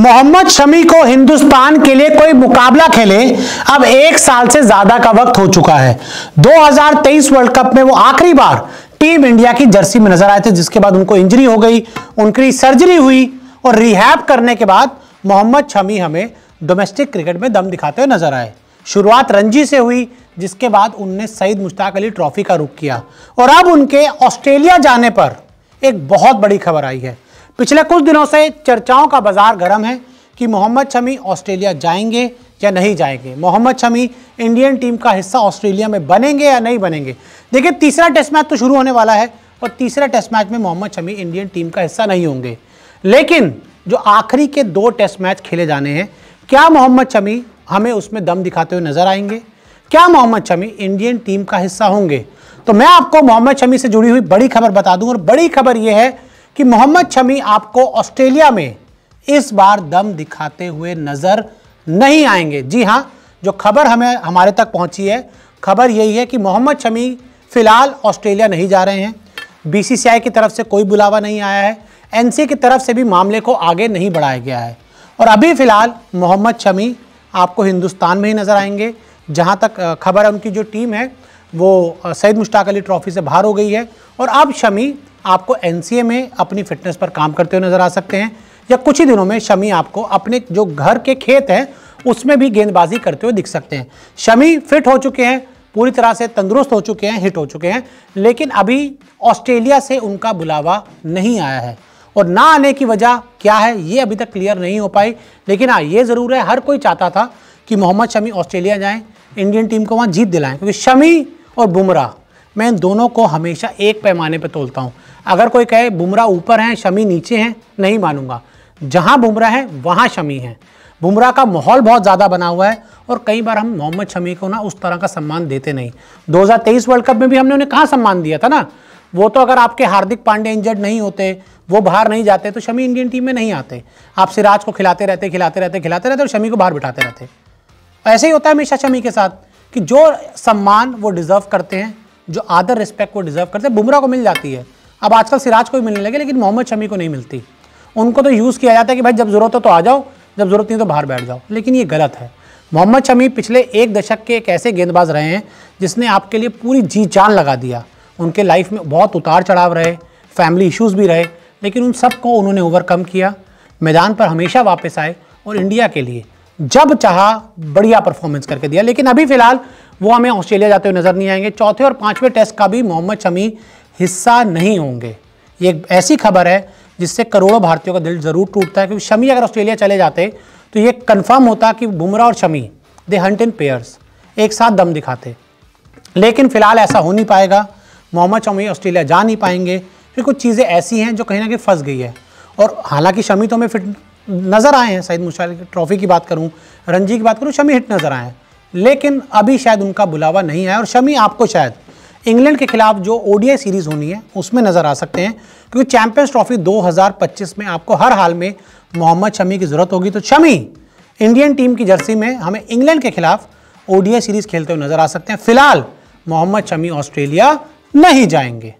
मोहम्मद शमी को हिंदुस्तान के लिए कोई मुकाबला खेले अब एक साल से ज्यादा का वक्त हो चुका है 2023 वर्ल्ड कप में वो आखिरी बार टीम इंडिया की जर्सी में नजर आए थे जिसके बाद उनको इंजरी हो गई उनकी सर्जरी हुई और रिहैब करने के बाद मोहम्मद शमी हमें डोमेस्टिक क्रिकेट में दम दिखाते हुए नजर आए शुरुआत रणजी से हुई जिसके बाद उनने सईद मुश्ताक अली ट्रॉफी का रुख किया और अब उनके ऑस्ट्रेलिया जाने पर एक बहुत बड़ी खबर आई है पिछले कुछ दिनों से चर्चाओं का बाजार गर्म है कि मोहम्मद शमी ऑस्ट्रेलिया जाएंगे या नहीं जाएंगे मोहम्मद शमी इंडियन टीम का हिस्सा ऑस्ट्रेलिया में बनेंगे या नहीं बनेंगे देखिए तीसरा टेस्ट मैच तो शुरू होने वाला है और तीसरा टेस्ट मैच में मोहम्मद शमी इंडियन टीम का हिस्सा नहीं होंगे लेकिन जो आखिरी के दो टेस्ट मैच खेले जाने हैं क्या मोहम्मद शमी हमें उसमें दम दिखाते हुए नजर आएंगे क्या मोहम्मद शमी इंडियन टीम का हिस्सा होंगे तो मैं आपको मोहम्मद शमी से जुड़ी हुई बड़ी खबर बता दूं और बड़ी खबर यह है कि मोहम्मद शमी आपको ऑस्ट्रेलिया में इस बार दम दिखाते हुए नज़र नहीं आएंगे जी हाँ जो खबर हमें हमारे तक पहुंची है खबर यही है कि मोहम्मद शमी फ़िलहाल ऑस्ट्रेलिया नहीं जा रहे हैं बीसीसीआई की तरफ से कोई बुलावा नहीं आया है एनसी की तरफ से भी मामले को आगे नहीं बढ़ाया गया है और अभी फ़िलहाल मोहम्मद शमी आपको हिंदुस्तान में ही नज़र आएंगे जहाँ तक खबर है उनकी जो टीम है वो सैद मुश्ताक अली ट्रॉफ़ी से बाहर हो गई है और अब शमी आपको एन में अपनी फिटनेस पर काम करते हुए नजर आ सकते हैं या कुछ ही दिनों में शमी आपको अपने जो घर के खेत हैं उसमें भी गेंदबाजी करते हुए दिख सकते हैं शमी फिट हो चुके हैं पूरी तरह से तंदुरुस्त हो चुके हैं हिट हो चुके हैं लेकिन अभी ऑस्ट्रेलिया से उनका बुलावा नहीं आया है और ना आने की वजह क्या है ये अभी तक क्लियर नहीं हो पाई लेकिन हाँ ये ज़रूर है हर कोई चाहता था कि मोहम्मद शमी ऑस्ट्रेलिया जाएं इंडियन टीम को वहाँ जीत दिलाएं क्योंकि शमी और बुमराह मैं इन दोनों को हमेशा एक पैमाने पर तोलता हूँ अगर कोई कहे बुमराह ऊपर हैं शमी नीचे हैं नहीं मानूंगा जहाँ बुमराह है वहाँ शमी है बुमराह का माहौल बहुत ज़्यादा बना हुआ है और कई बार हम मोहम्मद शमी को ना उस तरह का सम्मान देते नहीं 2023 वर्ल्ड कप में भी हमने उन्हें कहाँ सम्मान दिया था ना वो तो अगर आपके हार्दिक पांडे इंजर्ड नहीं होते वो बाहर नहीं जाते तो शमी इंडियन टीम में नहीं आते आप सिराज को खिलाते रहते खिलाते रहते खिलाते रहते और शमी को बाहर बिठाते रहते ऐसे ही होता है हमेशा शमी के साथ कि जो सम्मान वो डिज़र्व करते हैं जो आदर रिस्पेक्ट को डिजर्व करते हैं बुमराह को मिल जाती है अब आजकल सिराज को भी मिलने लगे लेकिन मोहम्मद शमी को नहीं मिलती उनको तो यूज़ किया जाता है कि भाई जब ज़रूरत हो तो आ जाओ जब ज़रूरत नहीं तो बाहर बैठ जाओ लेकिन ये गलत है मोहम्मद शमी पिछले एक दशक के एक ऐसे गेंदबाज रहे हैं जिसने आपके लिए पूरी जी जान लगा दिया उनके लाइफ में बहुत उतार चढ़ाव रहे फैमिली इश्यूज़ भी रहे लेकिन उन सबको उन्होंने ओवरकम किया मैदान पर हमेशा वापस आए और इंडिया के लिए जब चाहा बढ़िया परफॉर्मेंस करके दिया लेकिन अभी फिलहाल वो हमें ऑस्ट्रेलिया जाते हुए नजर नहीं आएंगे चौथे और पांचवें टेस्ट का भी मोहम्मद शमी हिस्सा नहीं होंगे ये एक ऐसी खबर है जिससे करोड़ों भारतीयों का दिल जरूर टूटता है क्योंकि शमी अगर ऑस्ट्रेलिया चले जाते तो ये कन्फर्म होता कि बुमराह और Shami they hunt in pairs एक साथ दम दिखाते लेकिन फिलहाल ऐसा हो नहीं पाएगा मोहम्मद शमी ऑस्ट्रेलिया जा नहीं पाएंगे फिर कुछ चीज़ें ऐसी हैं जो कहीं ना कहीं फंस गई है और हालांकि शमी तो हमें फिट नज़र आए हैं सईद मुशाल ट्रॉफी की बात करूं रणजी की बात करूं शमी हिट नज़र आए हैं लेकिन अभी शायद उनका बुलावा नहीं आया और शमी आपको शायद इंग्लैंड के खिलाफ जो ओडीआई सीरीज़ होनी है उसमें नज़र आ सकते हैं क्योंकि चैंपियंस ट्रॉफी दो में आपको हर हाल में मोहम्मद शमी की ज़रूरत होगी तो शमी इंडियन टीम की जर्सी में हमें इंग्लैंड के खिलाफ ओडीआई सीरीज़ खेलते हुए नज़र आ सकते हैं फिलहाल मोहम्मद शमी ऑस्ट्रेलिया नहीं जाएंगे